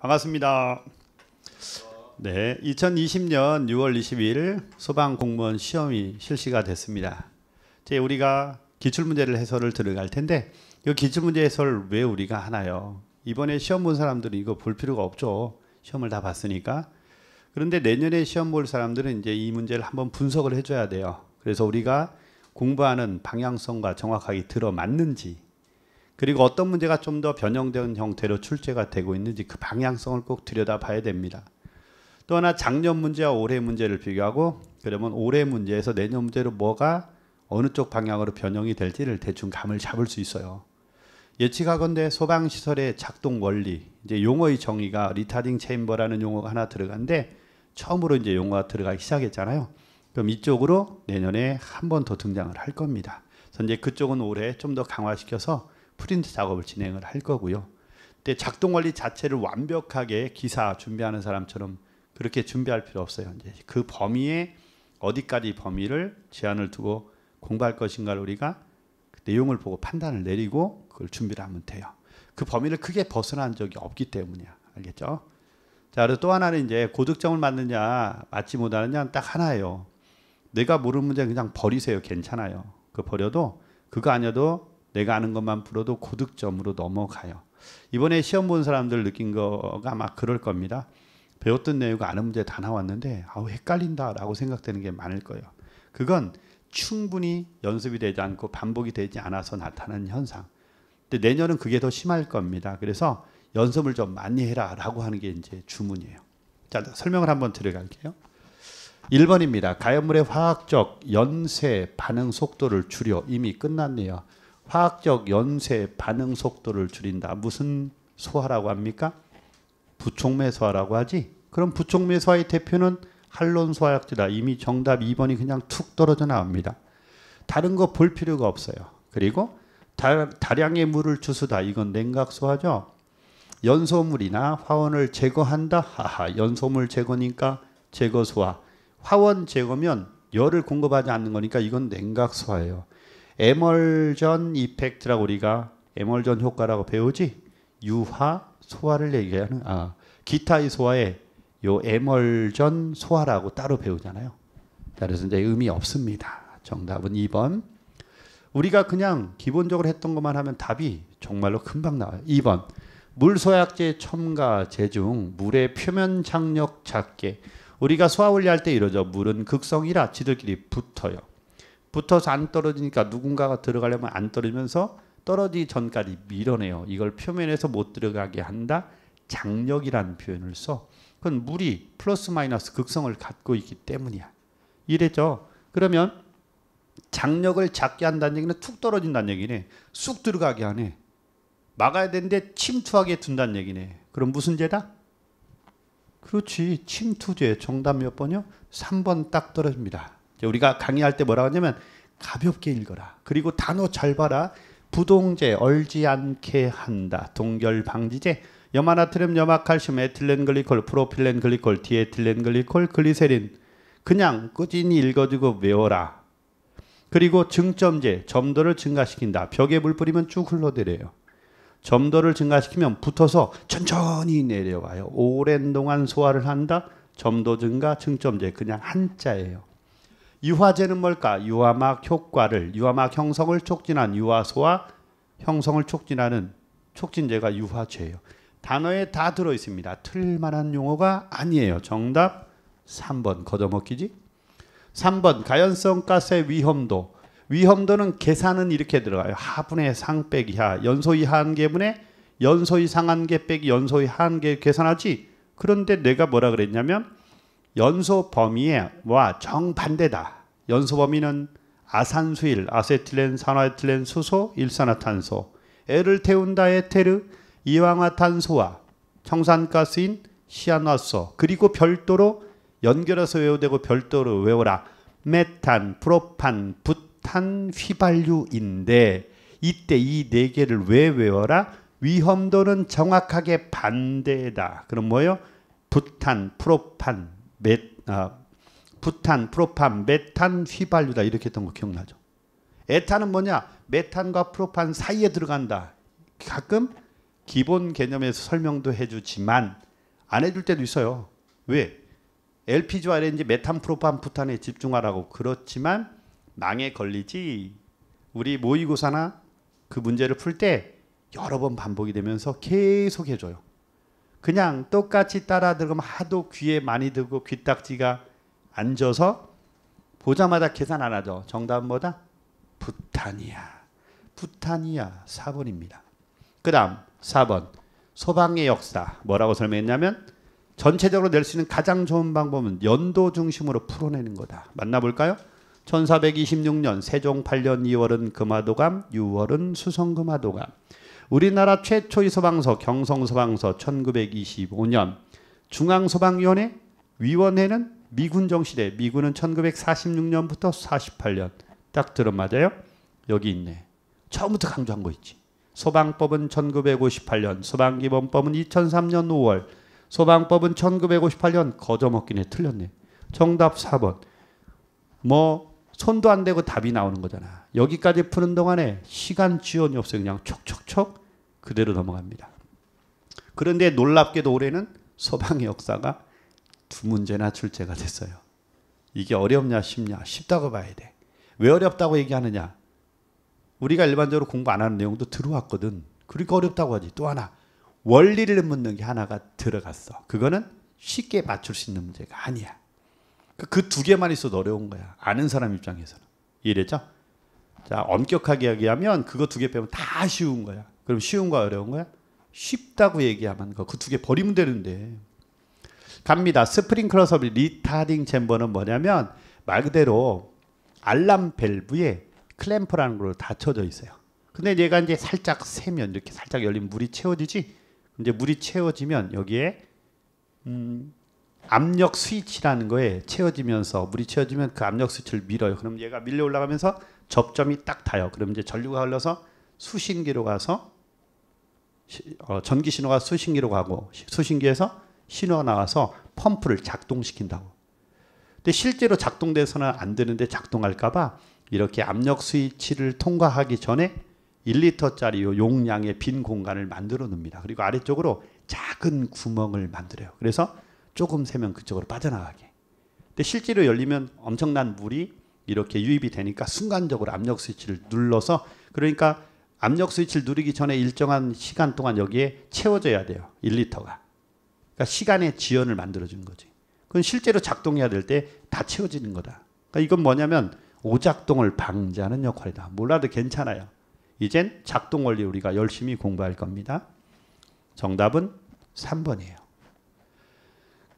반갑습니다. 네, 2020년 6월 22일 소방 공무원 시험이 실시가 됐습니다. 이제 우리가 기출 문제를 해설을 들어갈 텐데 이 기출 문제 해설 왜 우리가 하나요? 이번에 시험 본 사람들은 이거 볼 필요가 없죠. 시험을 다 봤으니까. 그런데 내년에 시험 볼 사람들은 이제 이 문제를 한번 분석을 해줘야 돼요. 그래서 우리가 공부하는 방향성과 정확하게 들어맞는지 그리고 어떤 문제가 좀 더 변형된 형태로 출제가 되고 있는지 그 방향성을 꼭 들여다봐야 됩니다. 또 하나 작년 문제와 올해 문제를 비교하고 그러면 올해 문제에서 내년 문제로 뭐가 어느 쪽 방향으로 변형이 될지를 대충 감을 잡을 수 있어요. 예측하건대 소방시설의 작동 원리, 이제 용어의 정의가 리타딩 체인버라는 용어가 하나 들어간데 처음으로 이제 용어가 들어가기 시작했잖아요. 그럼 이쪽으로 내년에 한 번 더 등장을 할 겁니다. 그래서 이제 그쪽은 올해 좀 더 강화시켜서 프린트 작업을 진행을 할 거고요. 근데 작동 원리 자체를 완벽하게 기사 준비하는 사람처럼 그렇게 준비할 필요 없어요. 이제 그 범위에 어디까지 범위를 제한을 두고 공부할 것인가를 우리가 그 내용을 보고 판단을 내리고 그걸 준비를 하면 돼요. 그 범위를 크게 벗어난 적이 없기 때문이야. 알겠죠? 자, 그리고 또 하나는 이제 고득점을 맞느냐, 맞지 못하느냐 딱 하나예요. 내가 모르는 문제 는 그냥 버리세요. 괜찮아요. 그 버려도 그거 아니어도 내가 아는 것만 풀어도 고득점으로 넘어가요. 이번에 시험 본 사람들 느낀 거가 아마 그럴 겁니다. 배웠던 내용이 아는 문제 다 나왔는데 아우 헷갈린다라고 생각되는 게 많을 거예요. 그건 충분히 연습이 되지 않고 반복이 되지 않아서 나타나는 현상. 근데 내년은 그게 더 심할 겁니다. 그래서 연습을 좀 많이 해라라고 하는 게 이제 주문이에요. 자, 설명을 한번 들어갈게요. 1번입니다. 가연물의 화학적 연쇄 반응 속도를 줄여 이미 끝났네요. 화학적 연쇄 반응 속도를 줄인다. 무슨 소화라고 합니까? 부촉매 소화라고 하지. 그럼 부촉매 소화의 대표는 할론 소화약제다. 이미 정답 2번이 그냥 툭 떨어져 나옵니다. 다른 거 볼 필요가 없어요. 그리고 다, 량의 물을 주수다. 이건 냉각 소화죠. 연소물이나 화원을 제거한다. 하하. 연소물 제거니까 제거 소화. 화원 제거면 열을 공급하지 않는 거니까 이건 냉각 소화예요. 에멀전 이펙트라고 우리가 에멀전 효과라고 배우지 유화 소화를 얘기하는 아 기타의 소화에 요 에멀전 소화라고 따로 배우잖아요. 따라서 이제 의미 없습니다. 정답은 2번. 우리가 그냥 기본적으로 했던 것만 하면 답이 정말로 금방 나와요. 2번. 물 소약제 첨가 제중 물의 표면 장력 작게 우리가 소화분리할 때 이러죠. 물은 극성이라 지들끼리 붙어요. 붙어서 안 떨어지니까 누군가가 들어가려면 안 떨어지면서 떨어지기 전까지 밀어내요. 이걸 표면에서 못 들어가게 한다. 장력이라는 표현을 써. 그건 물이 플러스 마이너스 극성을 갖고 있기 때문이야. 이래죠. 그러면 장력을 작게 한다는 얘기는 툭 떨어진다는 얘기네. 쑥 들어가게 하네. 막아야 되는데 침투하게 둔다는 얘기네. 그럼 무슨 죄다? 그렇지. 침투죄. 정답 몇 번이요? 3번 딱 떨어집니다. 우리가 강의할 때 뭐라고 하냐면 가볍게 읽어라. 그리고 단어 잘 봐라. 부동제 얼지 않게 한다. 동결 방지제 염화나트륨, 염화칼슘, 에틸렌글리콜, 프로필렌글리콜, 디에틸렌글리콜, 글리세린 그냥 꾸준히 읽어주고 외워라. 그리고 증점제 점도를 증가시킨다. 벽에 물 뿌리면 쭉 흘러내려요. 점도를 증가시키면 붙어서 천천히 내려와요. 오랜 동안 소화를 한다. 점도 증가, 증점제 그냥 한자예요. 유화제는 뭘까? 유화막 효과를 유화막 형성을 촉진한 유화소와 형성을 촉진하는 촉진제가 유화제예요. 단어에 다 들어 있습니다. 틀만한 용어가 아니에요. 정답 3번 거저먹기지. 3번 가연성 가스의 위험도. 위험도는 계산은 이렇게 들어가요. 하분의 상 빼기 하, 연소이 한계분의 연소이 상한계 빼기 연소이 한계 계산하지. 그런데 내가 뭐라 그랬냐면 연소 범위와 정반대다. 연소 범위는 아산수일, 아세틸렌, 산화에틸렌, 수소, 일산화탄소, 애를 태운다 에테르, 이황화탄소와 청산가스인 시안화소, 그리고 별도로 연결해서 외우되고 별도로 외워라. 메탄, 프로판, 부탄, 휘발유인데 이때 이 네 개를 왜 외워라? 위험도는 정확하게 반대다. 그럼 뭐요 부탄, 프로판, 메, 아, 부탄, 프로판, 메탄, 휘발유다 이렇게 했던 거 기억나죠? 에탄은 뭐냐? 메탄과 프로판 사이에 들어간다. 가끔 기본 개념에서 설명도 해주지만 안 해줄 때도 있어요. 왜? LPG와 LNG, 메탄, 프로판, 부탄에 집중하라고 그렇지만 망에 걸리지. 우리 모의고사나 그 문제를 풀 때 여러 번 반복이 되면서 계속 해줘요. 그냥 똑같이 따라 들으면 하도 귀에 많이 들고 귀딱지가 앉아서 보자마자 계산 안 하죠. 정답은 뭐다? 부탄이야. 부탄이야. 4번입니다. 그 다음 4번 소방의 역사 뭐라고 설명했냐면 전체적으로 낼 수 있는 가장 좋은 방법은 연도 중심으로 풀어내는 거다. 만나볼까요? 1426년 세종 8년 2월은 금화도감 6월은 수성금화도감 우리나라 최초의 소방서 경성소방서 1925년 중앙소방위원회 위원회는 미군 정시대 미군은 1946년부터 48년 딱 들은 맞아요? 여기 있네. 처음부터 강조한 거 있지. 소방법은 1958년, 소방기본법은 2003년 5월, 소방법은 1958년 거저먹기네 틀렸네. 정답 4번. 뭐 손도 안 대고 답이 나오는 거잖아. 여기까지 푸는 동안에 시간 지원이 없어요. 그냥 촉촉촉 그대로 넘어갑니다. 그런데 놀랍게도 올해는 서방의 역사가 두 문제나 출제가 됐어요. 이게 어렵냐 쉽냐 쉽다고 봐야 돼. 왜 어렵다고 얘기하느냐? 우리가 일반적으로 공부 안 하는 내용도 들어왔거든. 그러니까 어렵다고 하지. 또 하나 원리를 묻는 게 하나가 들어갔어. 그거는 쉽게 맞출 수 있는 문제가 아니야. 그두 그러니까 그 개만 있어도 어려운 거야. 아는 사람 입장에서는. 이해됐죠? 자, 엄격하게 얘기하면 그거 두 개 빼면 다 쉬운 거야. 그럼 쉬운 거 어려운 거야? 쉽다고 얘기하면 그 두 개 버리면 되는데. 갑니다. 스프링클러 섭이 리타딩 챔버는 뭐냐면 말 그대로 알람 밸브에 클램프라는 걸 닫혀져 있어요. 근데 얘가 이제 살짝 세면 이렇게 살짝 열린 물이 채워지지. 이제 물이 채워지면 여기에 음, 압력 스위치라는 거에 채워지면서 물이 채워지면 그 압력 스위치를 밀어요. 그럼 얘가 밀려 올라가면서 접점이 딱 닿아요. 그럼 이제 전류가 흘러서 수신기로 가서 시, 어, 전기 신호가 수신기로 가고 수신기에서 신호가 나와서 펌프를 작동시킨다고. 근데 실제로 작동돼서는 안 되는데 작동할까봐 이렇게 압력 스위치를 통과하기 전에 1리터짜리 용량의 빈 공간을 만들어 놓습니다 그리고 아래쪽으로 작은 구멍을 만들어요. 그래서 조금 세면 그쪽으로 빠져나가게. 근데 실제로 열리면 엄청난 물이 이렇게 유입이 되니까 순간적으로 압력 스위치를 눌러서 그러니까 압력 스위치를 누르기 전에 일정한 시간 동안 여기에 채워져야 돼요. 1리터가. 그러니까 시간의 지연을 만들어 주는 거지. 그건 실제로 작동해야 될 때 다 채워지는 거다. 그러니까 이건 뭐냐면 오작동을 방지하는 역할이다. 몰라도 괜찮아요. 이젠 작동 원리 우리가 열심히 공부할 겁니다. 정답은 3번이에요.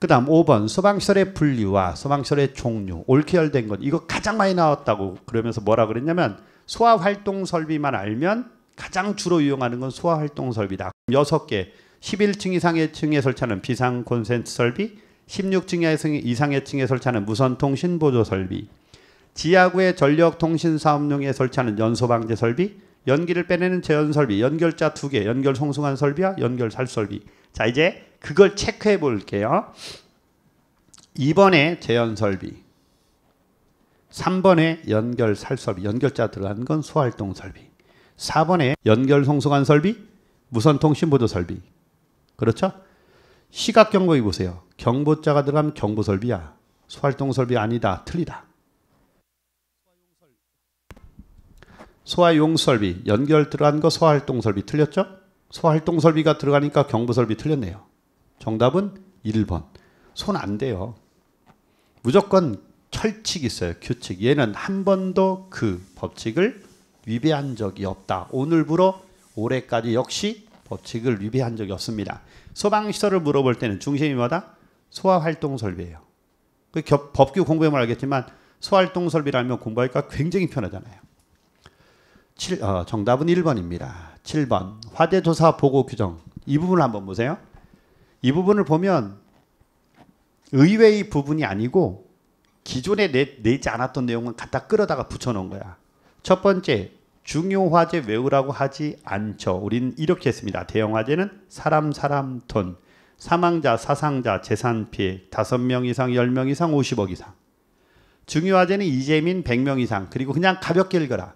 그 다음 5번 소방시설의 분류와 소방시설의 종류 옳게 열된 것 이거 가장 많이 나왔다고 그러면서 뭐라 그랬냐면 소화활동 설비만 알면 가장 주로 이용하는 건 소화활동 설비다. 6개 11층 이상의 층에 설치하는 비상 콘센트 설비 16층 이상의 층에 설치하는 무선통신 보조 설비 지하구의 전력통신사업용에 설치하는 연소방제 설비 연기를 빼내는 재연설비, 연결자 두 개, 연결 송송한 설비와 연결 살설비. 자, 이제 그걸 체크해 볼게요. 2번에 재연설비. 3번에 연결 살설비, 연결자 들어간 건 소활동 설비. 4번에 연결 송송한 설비, 무선 통신 보조 설비. 그렇죠? 시각 경보기 보세요. 경보자가 들어가 경보 설비야. 소활동 설비 아니다. 틀리다. 소화용 설비, 연결 들어간 거 소화활동 설비 틀렸죠? 소화활동 설비가 들어가니까 경부 설비 틀렸네요. 정답은 1번. 손 안 돼요. 무조건 철칙이 있어요. 규칙. 얘는 한 번도 그 법칙을 위배한 적이 없다. 오늘부로 올해까지 역시 법칙을 위배한 적이 없습니다. 소방시설을 물어볼 때는 중심이마다 소화활동 설비예요. 그 법규 공부하면 알겠지만 소활동 화 설비라면 공부하기가 굉장히 편하잖아요. 7, 어, 정답은 1번입니다. 7번 화재조사 보고 규정 이 부분을 한번 보세요. 이 부분을 보면 의외의 부분이 아니고 기존에 내, 내지 않았던 내용은 갖다 끌어다가 붙여놓은 거야. 첫 번째 중요 화재 외우라고 하지 않죠. 우린 이렇게 했습니다. 대형 화재는 사람 사람 돈 사망자 사상자 재산 피해 5명 이상 10명 이상 50억 이상 중요 화재는 이재민 100명 이상 그리고 그냥 가볍게 읽어라.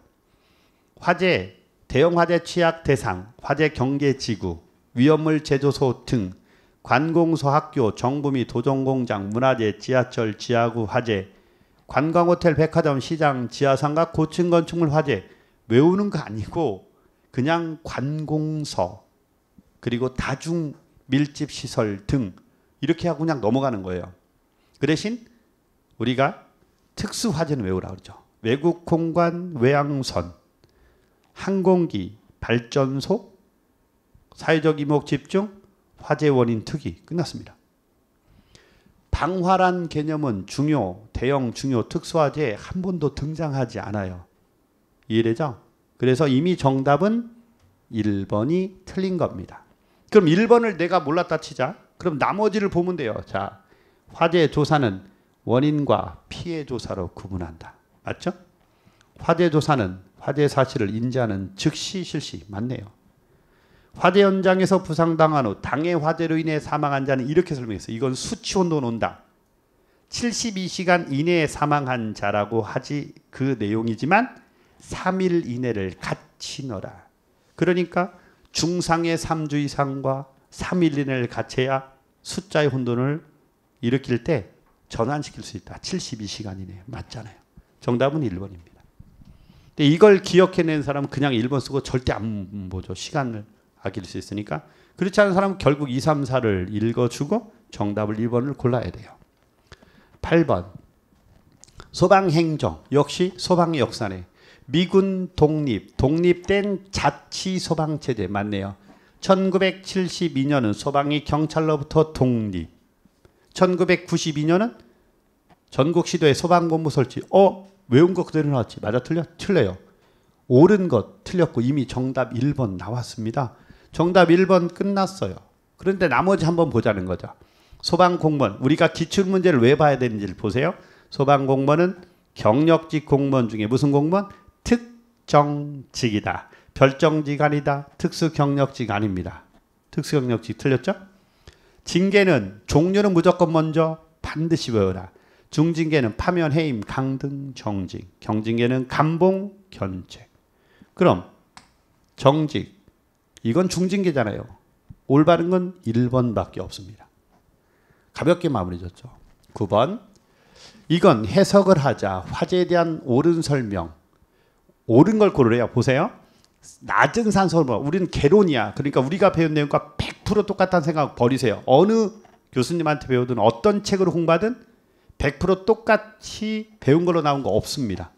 화재, 대형 화재 취약 대상, 화재 경계 지구, 위험물 제조소 등 관공서 학교, 정부 및 도전공장, 문화재, 지하철, 지하구 화재, 관광호텔, 백화점, 시장, 지하상가, 고층 건축물 화재 외우는 거 아니고 그냥 관공서 그리고 다중 밀집 시설 등 이렇게 하고 그냥 넘어가는 거예요. 그 대신 우리가 특수 화재는 외우라 그러죠. 외국 공간, 외항선 항공기, 발전소, 사회적 이목 집중, 화재 원인 특이 끝났습니다. 방화란 개념은 중요, 대형, 중요, 특수화재에 한 번도 등장하지 않아요. 이해되죠? 그래서 이미 정답은 1번이 틀린 겁니다. 그럼 1번을 내가 몰랐다 치자. 그럼 나머지를 보면 돼요. 자, 화재 조사는 원인과 피해 조사로 구분한다. 맞죠? 화재 조사는 화재 사실을 인지하는 즉시 실시 맞네요. 화재 현장에서 부상당한 후 당해 화재로 인해 사망한 자는 이렇게 설명했어요. 이건 수치 혼돈 온다. 72시간 이내에 사망한 자라고 하지 그 내용이지만 3일 이내를 같이 넣어라. 그러니까 중상의 3주 이상과 3일 이내를 같이야 숫자의 혼돈을 일으킬 때 전환시킬 수 있다. 72시간 이내 맞잖아요. 정답은 1번입니다. 근데 이걸 기억해낸 사람은 그냥 1번 쓰고 절대 안 보죠. 시간을 아낄 수 있으니까. 그렇지 않은 사람은 결국 2, 3, 4를 읽어주고 정답을 1번을 골라야 돼요. 8번. 소방행정. 역시 소방의 역사네. 미군 독립. 독립된 자치소방체제. 맞네요. 1972년은 소방이 경찰로부터 독립. 1992년은 전국시도의 소방본부 설치. 어? 외운 거 그대로 나왔지. 맞아 틀려? 틀려요. 옳은 것 틀렸고 이미 정답 1번 나왔습니다. 정답 1번 끝났어요. 그런데 나머지 한번 보자는 거죠. 소방공무원 우리가 기출문제를 왜 봐야 되는지를 보세요. 소방공무원은 경력직 공무원 중에 무슨 공무원? 특정직이다. 별정직 아니다. 특수경력직 아닙니다. 특수경력직 틀렸죠? 징계는 종류는 무조건 먼저 반드시 외워라. 중징계는 파면, 해임, 강등, 정직. 경징계는 감봉, 견책. 그럼 정직. 이건 중징계잖아요. 올바른 건 1번밖에 없습니다. 가볍게 마무리 졌죠. 9번. 이건 해석을 하자. 화재에 대한 옳은 설명. 옳은 걸 고르래요. 보세요. 낮은 산소로 우리는 개론이야. 그러니까 우리가 배운 내용과 100% 똑같다는 생각 버리세요. 어느 교수님한테 배우든 어떤 책으로 홍보하든 100% 똑같이 배운 걸로 나온 거 없습니다.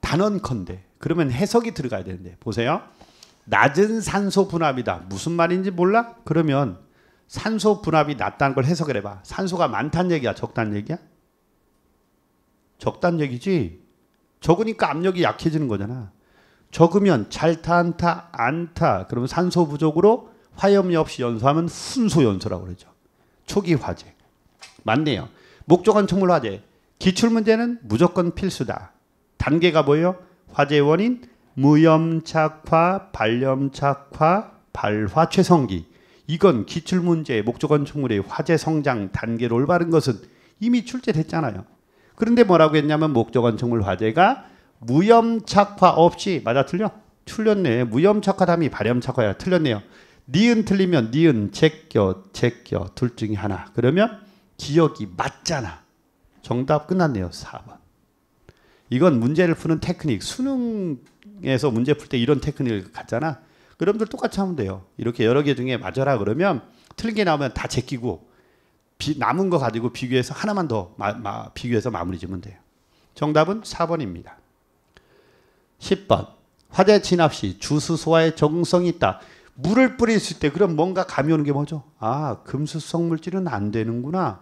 단언컨대. 그러면 해석이 들어가야 되는데 보세요. 낮은 산소 분압이다. 무슨 말인지 몰라? 그러면 산소 분압이 낮다는 걸 해석을 해봐. 산소가 많다는 얘기야? 적다는 얘기야? 적다는 얘기지. 적으니까 압력이 약해지는 거잖아. 적으면 잘 타, 안 타, 안 타. 그러면 산소 부족으로 화염이 없이 연소하면 순소 연소라고 그러죠. 초기 화재. 맞네요. 목조건 청물 화재. 기출 문제는 무조건 필수다. 단계가 뭐예요? 화재 원인 무염착화, 발염착화, 발화 최성기. 이건 기출 문제 목적건 청물의 화재 성장 단계로 올바른 것은 이미 출제됐잖아요. 그런데 뭐라고 했냐면 목적건 청물 화재가 무염착화 없이 맞아 틀려? 틀렸네. 무염착화 담이 발염착화야. 틀렸네요. 니은 틀리면 니은 제껴 제껴 둘 중에 하나. 그러면 기억이 맞잖아. 정답 끝났네요. 4번. 이건 문제를 푸는 테크닉. 수능에서 문제 풀 때 이런 테크닉을 갖잖아. 그럼들 똑같이 하면 돼요. 이렇게 여러 개 중에 맞아라 그러면 틀린 게 나오면 다 제끼고 비, 남은 거 가지고 비교해서 하나만 더 마, 마, 비교해서 마무리 지면 돼요. 정답은 4번입니다. 10번. 화재 진압 시 주수소화에 정성이 있다. 물을 뿌렸을 때 그럼 뭔가 감이 오는 게 뭐죠? 아, 금수성 물질은 안 되는구나.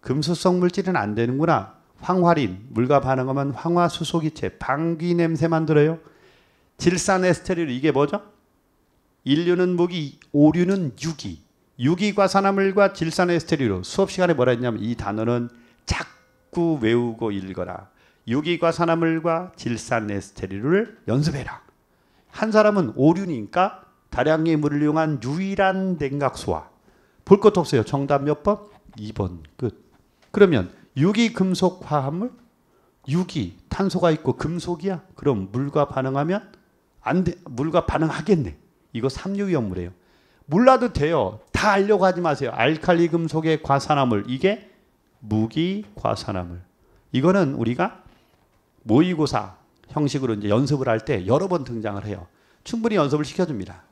금수성 물질은 안 되는구나. 황화린, 물과 반응하면 황화수소기체, 방귀 냄새만 들어요. 질산에스테릴, 리 이게 뭐죠? 인류는 무기, 오류는 유기. 유기과산화물과 질산에스테리로 수업 시간에 뭐라 했냐면 이 단어는 자꾸 외우고 읽어라. 유기과산화물과 질산에스테리를 연습해라. 한 사람은 오류니까 다량의 물을 이용한 유일한 냉각수화. 볼것도 없어요. 정답 몇 번? 2번 끝. 그러면 유기 금속 화합물? 유기 탄소가 있고 금속이야. 그럼 물과 반응하면 안 돼. 물과 반응하겠네. 이거 삼류 위물이에요 몰라도 돼요. 다 알려고 하지 마세요. 알칼리 금속의 과산화물 이게 무기 과산화물. 이거는 우리가 모의고사 형식으로 이제 연습을 할 때 여러 번 등장을 해요. 충분히 연습을 시켜줍니다.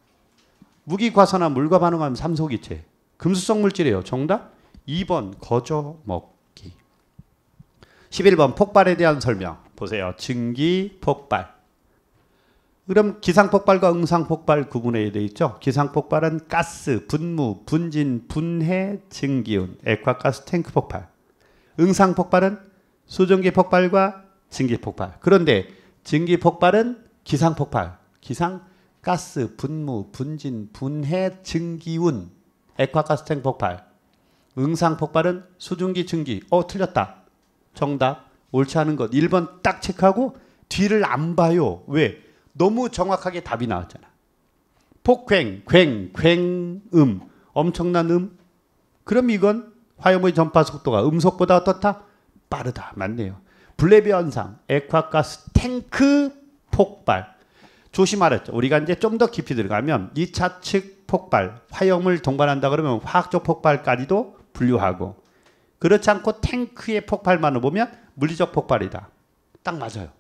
무기과산화 물과 반응하면 삼소기체. 금수성 물질이에요. 정답 2번 거저먹기. 11번 폭발에 대한 설명. 보세요. 증기 폭발. 그럼 기상폭발과 응상폭발 구분해야 돼 있죠. 기상폭발은 가스, 분무, 분진, 분해, 증기운, 액화가스 탱크 폭발. 응상폭발은 수증기 폭발과 증기 폭발. 그런데 증기 폭발은 기상폭발, 기상 가스, 분무, 분진, 분해, 증기운, 액화가스탱 폭발, 응상 폭발은 수증기, 증기. 어, 틀렸다. 정답. 옳지 않은 것. 1번 딱 체크하고 뒤를 안 봐요. 왜? 너무 정확하게 답이 나왔잖아. 폭행 괭, 괭음. 엄청난 음. 그럼 이건 화염의 전파 속도가 음속보다 어떻다? 빠르다. 맞네요. 블레비 현상, 액화가스 탱크 폭발. 조심하랬죠. 우리가 이제 좀 더 깊이 들어가면 2차 측 폭발, 화염을 동반한다 그러면 화학적 폭발까지도 분류하고 그렇지 않고 탱크의 폭발만을 보면 물리적 폭발이다. 딱 맞아요.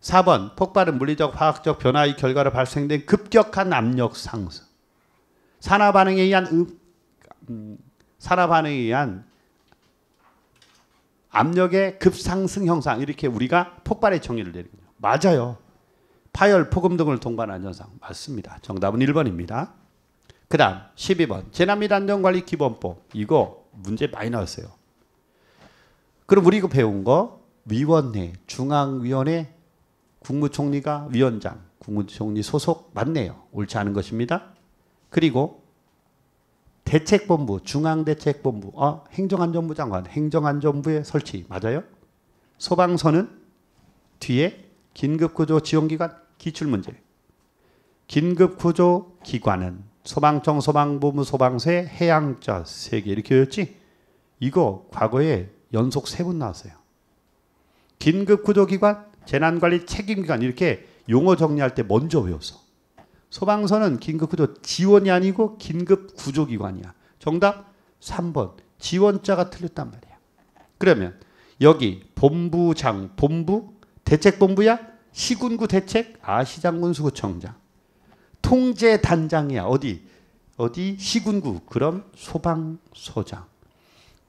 4번 폭발은 물리적 화학적 변화의 결과로 발생된 급격한 압력 상승. 산화 반응에 의한 음, 음 산화 반응에 의한 압력의 급상승 현상 이렇게 우리가 폭발의 정의를 내리 거예요. 맞아요. 파열, 폭음 등을 동반한 현상. 맞습니다. 정답은 1번입니다. 그 다음 12번 재난및 안전관리 기본법. 이거 문제 많이 나왔어요. 그럼 우리 이거 배운 거 위원회, 중앙위원회 국무총리가 위원장, 국무총리 소속 맞네요. 옳지 않은 것입니다. 그리고 대책본부, 중앙대책본부, 어, 행정안전부 장관, 행정안전부의 설치 맞아요? 소방서는 뒤에 긴급구조 지원기관 기출문제. 긴급구조기관은 소방청, 소방부문, 소방세, 해양자 세개 이렇게 외웠지? 이거 과거에 연속 세 번 나왔어요. 긴급구조기관, 재난관리 책임기관 이렇게 용어 정리할 때 먼저 외웠어. 소방서는 긴급구조 지원이 아니고 긴급구조기관이야. 정답 3번 지원자가 틀렸단 말이야. 그러면 여기 본부장, 본부, 대책본부야? 시군구 대책 아시장군수구청장 통제 단장이야 어디 어디 시군구 그럼 소방소장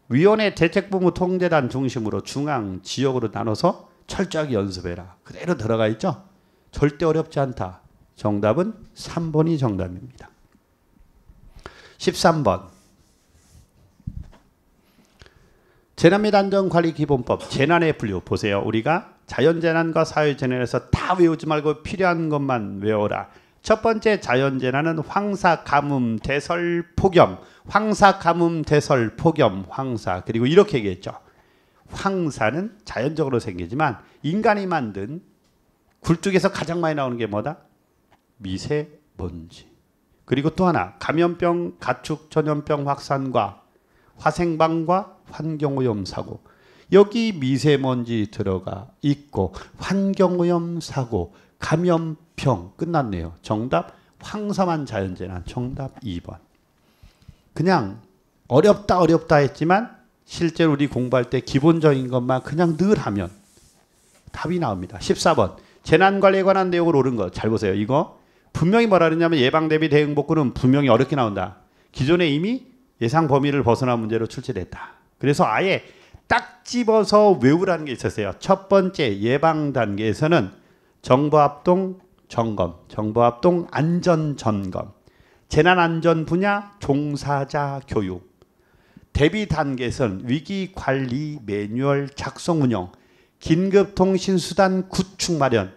위원회 대책부무 통제단 중심으로 중앙 지역으로 나눠서 철저하게 연습해라 그대로 들어가 있죠 절대 어렵지 않다 정답은 3번이 정답입니다 13번 재난및 안전관리기본법 재난의 분류 보세요 우리가 자연재난과 사회재난에서 다 외우지 말고 필요한 것만 외워라. 첫 번째 자연재난은 황사, 가뭄, 대설, 폭염. 황사, 가뭄, 대설, 폭염, 황사. 그리고 이렇게 얘기했죠. 황사는 자연적으로 생기지만 인간이 만든 굴뚝에서 가장 많이 나오는 게 뭐다? 미세먼지. 그리고 또 하나 감염병, 가축 전염병 확산과 화생방과 환경오염 사고. 여기 미세먼지 들어가 있고 환경오염 사고 감염병 끝났네요. 정답 황사만 자연재난 정답 2번. 그냥 어렵다 어렵다 했지만 실제로 우리 공부할 때 기본적인 것만 그냥 늘 하면 답이 나옵니다. 14번 재난관리에 관한 내용을 옳은 것잘 보세요. 이거 분명히 뭐라 그러냐면 예방 대비 대응 복구는 분명히 어렵게 나온다. 기존에 이미 예상 범위를 벗어난 문제로 출제됐다. 그래서 아예 딱 집어서 외우라는 게 있었어요. 첫 번째 예방 단계에서는 정보합동 점검, 정보합동 안전 점검, 재난안전 분야 종사자 교육, 대비 단계에서는 위기 관리 매뉴얼 작성 운영, 긴급통신수단 구축 마련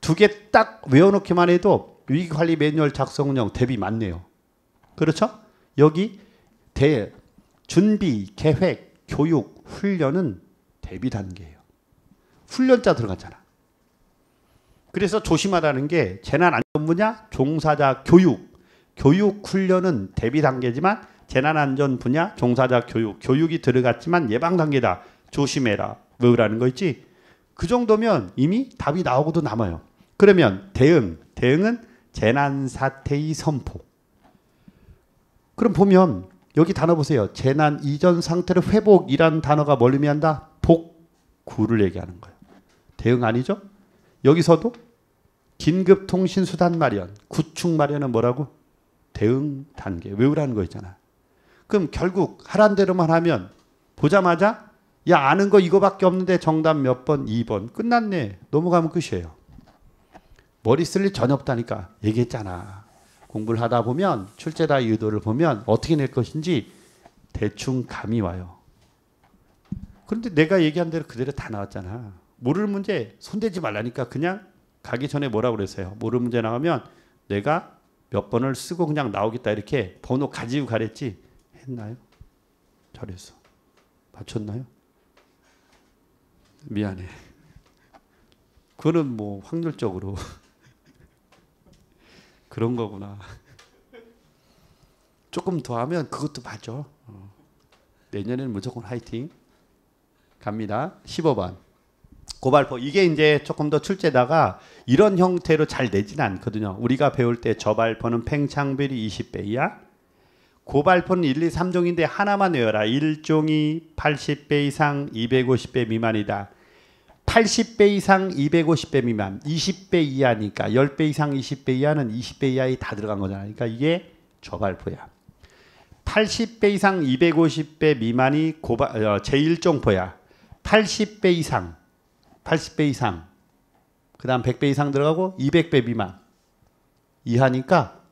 두 개 딱 외워놓기만 해도 위기관리 매뉴얼 작성 운영 대비 맞네요. 그렇죠? 여기 대, 준비, 계획, 교육, 훈련은 대비 단계예요. 훈련자 들어갔잖아. 그래서 조심하라는 게 재난안전분야 종사자 교육, 교육 훈련은 대비 단계지만 재난안전 분야 종사자 교육, 교육이 들어갔지만 예방 단계다. 조심해라. 외라는거 있지? 그 정도면 이미 답이 나오고도 남아요. 그러면 대응, 대응은 재난 사태의 선포. 그럼 보면 여기 단어 보세요. 재난 이전 상태를 회복이란 단어가 뭘 의미한다? 복구를 얘기하는 거예요. 대응 아니죠? 여기서도 긴급통신수단 마련, 구축 마련은 뭐라고? 대응 단계. 외우라는 거 있잖아. 그럼 결국 하란 대로만 하면 보자마자 야 아는 거 이거밖에 없는데 정답 몇 번? 2번. 끝났네. 넘어가면 끝이에요. 머리 쓸 일 전혀 없다니까. 얘기했잖아. 공부를 하다 보면 출제다 유도를 보면 어떻게 낼 것인지 대충 감이 와요. 그런데 내가 얘기한 대로 그대로 다 나왔잖아. 모를 문제 손대지 말라니까 그냥 가기 전에 뭐라 그랬어요. 모를 문제 나오면 내가 몇 번을 쓰고 그냥 나오겠다 이렇게 번호 가지고 가랬지 했나요? 잘했어. 맞췄나요? 미안해. 그거는 뭐 확률적으로 그런 거구나. 조금 더 하면 그것도 맞죠. 어. 내년에는 무조건 화이팅. 갑니다. 15번. 고발포. 이게 이제 조금 더 출제다가 이런 형태로 잘 내진 않거든요. 우리가 배울 때 저발포는 팽창별이 20배야. 고발포는 1, 2, 3종인데 하나만 외워라. 1종이 80배 이상 250배 미만이다. 80배 이상 250배 미만, 20배 이하니까 10배 이상 20배 이하는 20배 이하에 다 들어간 거잖아. 그러니까 이게 저발포야. 80배 이상 250배 미만이 고발 어, 제1종포야. 80배 이상, 80배 이상, 그 다음 100배 이상 들어가고 200배 미만 이하니까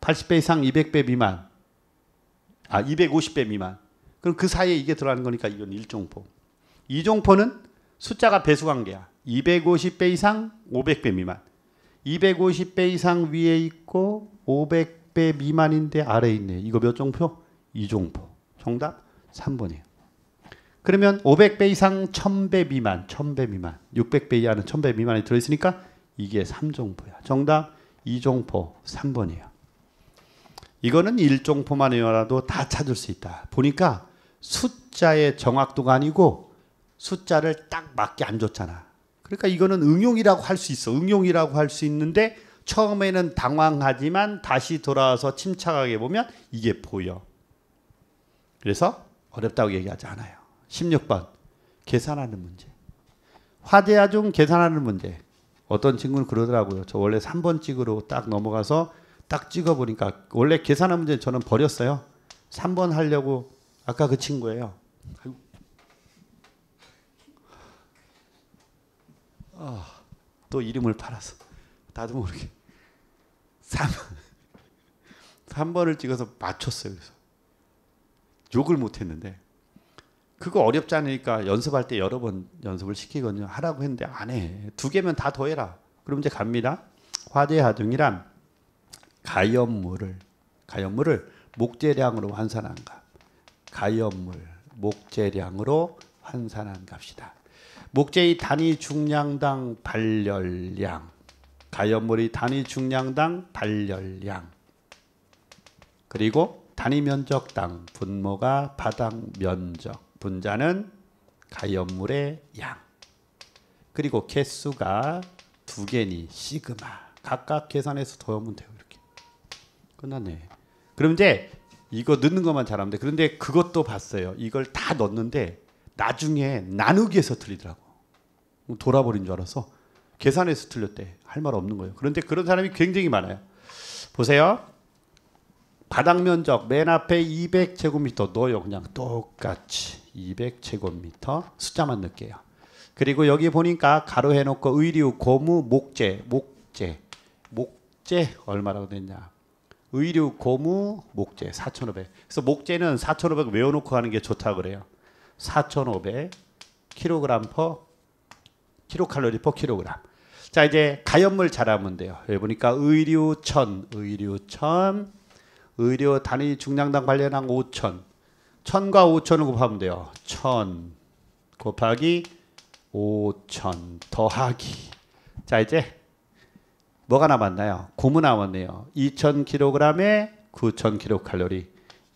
80배 이상 200배 미만, 아 250배 미만. 그럼 그 사이에 이게 들어가는 거니까 이건 1종포. 2종포는 숫자가 배수 관계야. 250배 이상 500배 미만. 250배 이상 위에 있고 500배 미만인데 아래에 있네. 이거 몇 종표? 이종표. 정답 3번이에요. 그러면 500배 이상 1000배 미만, 1000배 미만, 600배 이하는 1000배 미만이 들어있으니까 이게 3종포야. 정답 2종포 3번이에요. 이거는 1종포만 외라도다 찾을 수 있다. 보니까 숫자의 정확도가 아니고 숫자를 딱 맞게 안 줬잖아. 그러니까 이거는 응용이라고 할 수 있어. 응용이라고 할 수 있는데 처음에는 당황하지만 다시 돌아와서 침착하게 보면 이게 보여. 그래서 어렵다고 얘기하지 않아요. 16번 계산하는 문제. 화제야 중 계산하는 문제. 어떤 친구는 그러더라고요. 저 원래 3번 찍으러 딱 넘어가서 딱 찍어보니까 원래 계산하는 문제 저는 버렸어요. 3번 하려고 아까 그 친구예요. 어, 또 이름을 팔아서 나도 모르게 3, 3번을 찍어서 맞췄어요. 그래서 욕을 못했는데 그거 어렵지 않으니까 연습할 때 여러 번 연습을 시키거든요. 하라고 했는데 안 해. 두 개면 다 더해라. 그럼 이제 갑니다. 화재하중이란 가염물을 가염물을 목재량으로 환산한 값. 가염물 목재량으로 환산한 값이다. 목재의 단위 중량당 발열량, 가연물의 단위 중량당 발열량, 그리고 단위 면적당 분모가 바닥 면적, 분자는 가연물의 양, 그리고 개수가 두 개니 시그마. 각각 계산해서 더하면 돼요. 이렇게 끝났네. 그럼 이제 이거 넣는 것만 잘하면 돼. 그런데 그것도 봤어요. 이걸 다 넣었는데 나중에 나누기에서 틀리더라고. 돌아버린 줄 알아서 계산해서 틀렸대. 할 말 없는 거예요. 그런데 그런 사람이 굉장히 많아요. 보세요. 바닥 면적 맨 앞에 200제곱미터 넣어요. 그냥 똑같이 200제곱미터 숫자만 넣을게요. 그리고 여기 보니까 가로 해놓고 의류, 고무, 목재, 목재, 목재 얼마라고 됐냐. 의류, 고무, 목재 4,500. 그래서 목재는 4,500 외워놓고 하는 게 좋다 그래요. 4,500 kg per 킬로칼로리 퍼로그 g 자 이제 가염물 잘하면 돼요. 여기 보니까 의류천, 의류천, 의료 단위 중량당 관련한 5천, 천과 5천을 곱하면 돼요. 천 곱하기 5천 더하기. 자 이제 뭐가 남았나요? 고무 남았네요. 2,000kg에 9,000kcal,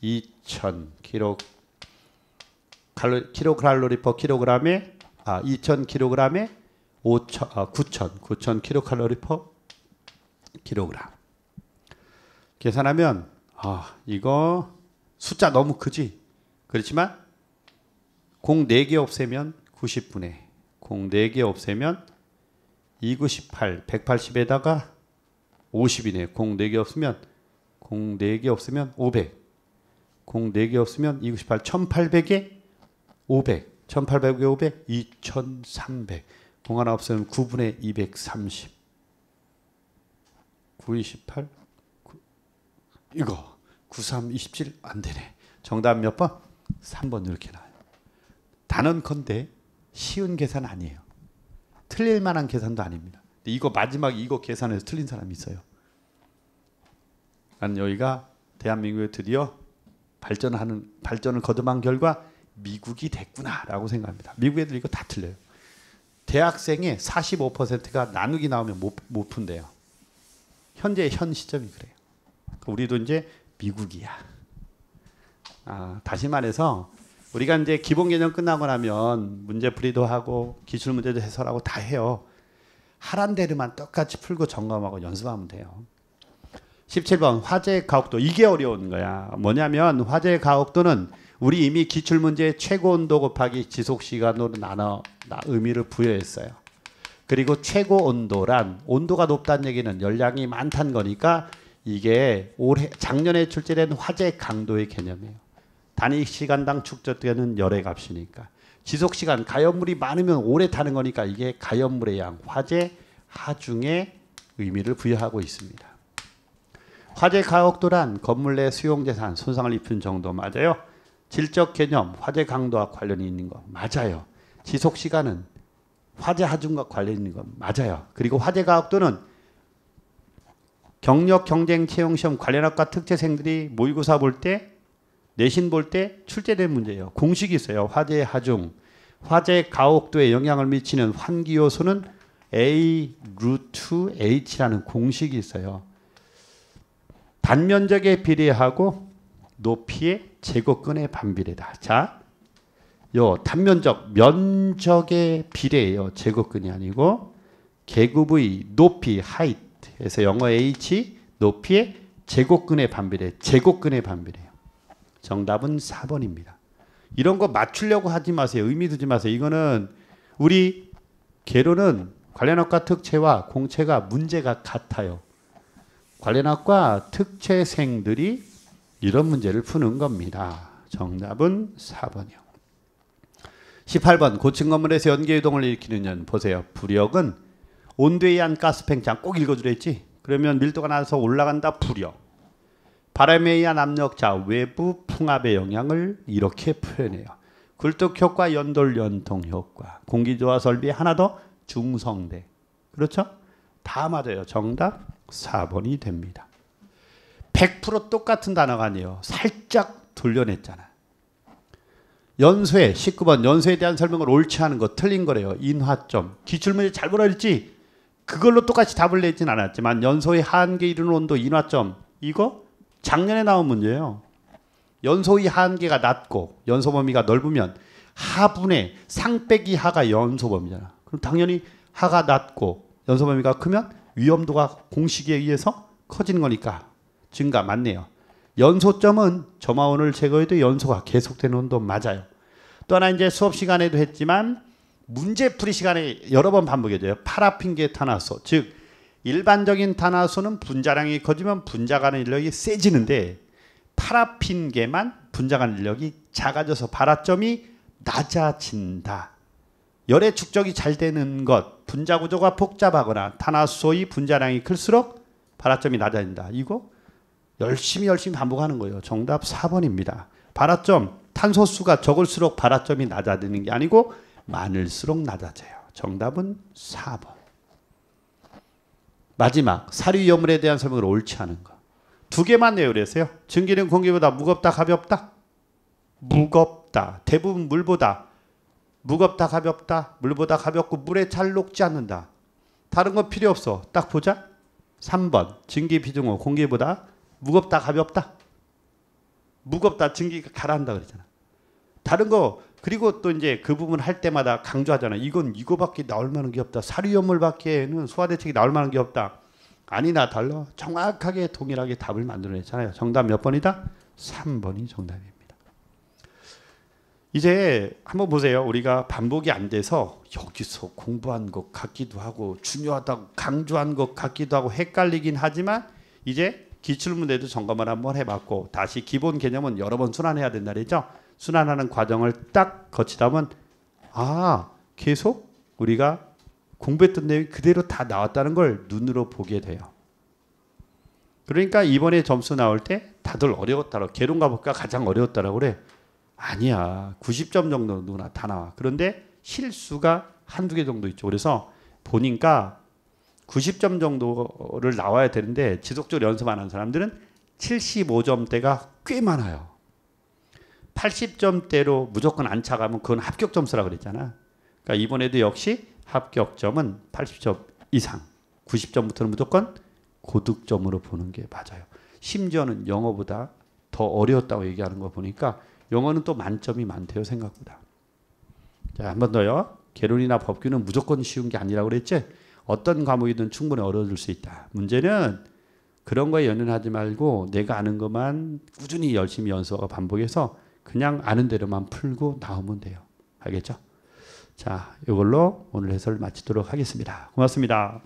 2 0 0칼로 킬로칼로리 퍼 킬로그램에 아 2,000kg에 5천, 아, 9천, 9천 킬로칼로리 퍼 킬로그램. 계산하면 아 이거 숫자 너무 크지? 그렇지만 공 4개 없애면 90분의 공 4개 없애면 298, 180에다가 50이네. 공 4개 없으면 공 4개 없으면 500. 공 4개 없으면 298, 1800에 500. 1800에 500, 2300. 동안 없으면 9분의 230. 9, 28. 9, 이거. 9, 3, 27 안 되네. 정답 몇 번? 3번 이렇게 나와요. 단언컨대 쉬운 계산 아니에요. 틀릴 만한 계산도 아닙니다. 이거 마지막 이거 계산해서 틀린 사람이 있어요. 난 여기가 대한민국에 드디어 발전하는 발전을 거듭한 결과 미국이 됐구나라고 생각합니다. 미국 애들 이거 다 틀려요. 대학생의 45%가 나누기 나오면 못, 못 푼대요. 현재 현 시점이 그래요. 우리도 이제 미국이야. 아, 다시 말해서 우리가 이제 기본 개념 끝나고 나면 문제풀이도 하고 기출 문제도 해설하고 다 해요. 하란 대로만 똑같이 풀고 점검하고 연습하면 돼요. 17번 화재 가옥도 이게 어려운 거야. 뭐냐면 화재 가옥도는 우리 이미 기출문제 의 최고 온도 곱하기 지속시간으로 나눠 의미를 부여했어요. 그리고 최고 온도란 온도가 높다는 얘기는 열량이 많다는 거니까 이게 올해 작년에 출제된 화재 강도의 개념이에요. 단위 시간당 축적되는 열의 값이니까. 지속 시간 가연물이 많으면 오래 타는 거니까 이게 가연물의 양, 화재, 하중의 의미를 부여하고 있습니다. 화재 가혹도란 건물 내 수용재산 손상을 입힌 정도 맞아요. 질적 개념, 화재 강도와 관련이 있는 거 맞아요. 지속 시간은 화재 하중과 관련 있는 거 맞아요. 그리고 화재 가학도는 경력 경쟁 채용 시험 관련 학과 특채생들이 모의고사 볼때 내신 볼 때 출제된 문제예요. 공식이 있어요. 화재 하중, 화재 가옥도에 영향을 미치는 환기 요소는 A 루트 H라는 공식이 있어요. 단면적에 비례하고 높이의 제곱근의 반비례다. 자, 요 단면적 면적의 비례예요. 제곱근이 아니고 계급의 높이 하이트에서 영어 h 높이의 제곱근의 반비례 제곱근의 반비례예요. 정답은 4번입니다. 이런 거 맞추려고 하지 마세요. 의미 두지 마세요. 이거는 우리 개로는 관련학과 특채와 공채가 문제가 같아요. 관련학과 특채생들이 이런 문제를 푸는 겁니다. 정답은 4번이요. 18번 고층 건물에서 연기 유동을 일으키는 연 보세요. 부력은 온도의한 가스팽창 꼭 읽어주려 지 그러면 밀도가 낮서 올라간다 부력. 바람에 의한 압력자 외부 풍압의 영향을 이렇게 표현해요. 굴뚝 효과, 연돌 연통 효과, 공기 조화 설비 하나 더 중성대. 그렇죠? 다 맞아요. 정답 4번이 됩니다. 100% 똑같은 단어가 아니에요. 살짝 돌려냈잖아. 연쇄 19번 연쇄에 대한 설명을 옳지 않은 거 틀린 거래요. 인화점. 기출문제 잘 보라랬지? 그걸로 똑같이 답을 내진 않았지만 연소의 한계 이르는 온도 인화점 이거 작년에 나온 문제예요. 연소의 한계가 낮고 연소 범위가 넓으면 하분의 상백이 하가 연소 범위잖아. 그럼 당연히 하가 낮고 연소 범위가 크면 위험도가 공식에 의해서 커지는 거니까 증가 맞네요. 연소점은 점화원을 제거해도 연소가 계속되는 온도 맞아요. 또 하나 이제 수업 시간에도 했지만 문제풀이 시간에 여러 번 반복해져요. 파라핀계 탄화소 즉 일반적인 탄화소는 분자량이 커지면 분자 간의 인력이 세지는데 파라핀계만 분자 간 인력이 작아져서 발화점이 낮아진다. 열의 축적이 잘 되는 것, 분자 구조가 복잡하거나 탄화소의 분자량이 클수록 발화점이 낮아진다. 이거 열심히 열심히 반복하는 거예요. 정답 4번입니다. 발화점 탄소수가 적을수록 발화점이 낮아지는 게 아니고 많을수록 낮아져요. 정답은 4번. 마지막 사류여물에 대한 설명을 옳지 않은 거. 두 개만 내요 그래서요 증기는 공기보다 무겁다 가볍다. 무겁다. 대부분 물보다 무겁다 가볍다. 물보다 가볍고 물에 잘 녹지 않는다. 다른 거 필요 없어. 딱 보자. 3번. 증기 비중은 공기보다 무겁다 가볍다. 무겁다 증기가 가라앉다 그랬잖아. 다른 거 그리고 또 이제 그 부분 할 때마다 강조하잖아. 이건 이거밖에 나올 만한 게 없다. 사료염물밖에는 소화대책이 나올 만한 게 없다. 아니나 달라 정확하게 동일하게 답을 만들어냈잖아요. 정답 몇 번이다? 3번이 정답입니다. 이제 한번 보세요. 우리가 반복이 안 돼서 여기서 공부한 것 같기도 하고 중요하다고 강조한 것 같기도 하고 헷갈리긴 하지만 이제 기출문제도 점검을 한번 해봤고 다시 기본 개념은 여러 번 순환해야 된다 그랬죠. 순환하는 과정을 딱 거치다면 보아 계속 우리가 공부했던 내용이 그대로 다 나왔다는 걸 눈으로 보게 돼요. 그러니까 이번에 점수 나올 때 다들 어려웠다라고 개론과 법과 가장 어려웠다라고 그래. 아니야. 90점 정도 누나 다 나와. 그런데 실수가 한두 개 정도 있죠. 그래서 보니까 90점 정도를 나와야 되는데 지속적으로 연습 안한 사람들은 75점대가 꽤 많아요. 80점대로 무조건 안 차가면 그건 합격 점수라 그랬잖아. 그러니까 이번에도 역시 합격점은 80점 이상, 90점부터는 무조건 고득점으로 보는 게 맞아요. 심지어는 영어보다 더 어려웠다고 얘기하는 거 보니까 영어는 또 만점이 많대요 생각보다. 자, 한번 더요. 개론이나 법규는 무조건 쉬운 게 아니라고 그랬지? 어떤 과목이든 충분히 어려워질 수 있다. 문제는 그런 거에 연연하지 말고 내가 아는 것만 꾸준히 열심히 연습하고 반복해서 그냥 아는 대로만 풀고 나오면 돼요. 알겠죠? 자, 이걸로 오늘 해설 마치도록 하겠습니다. 고맙습니다.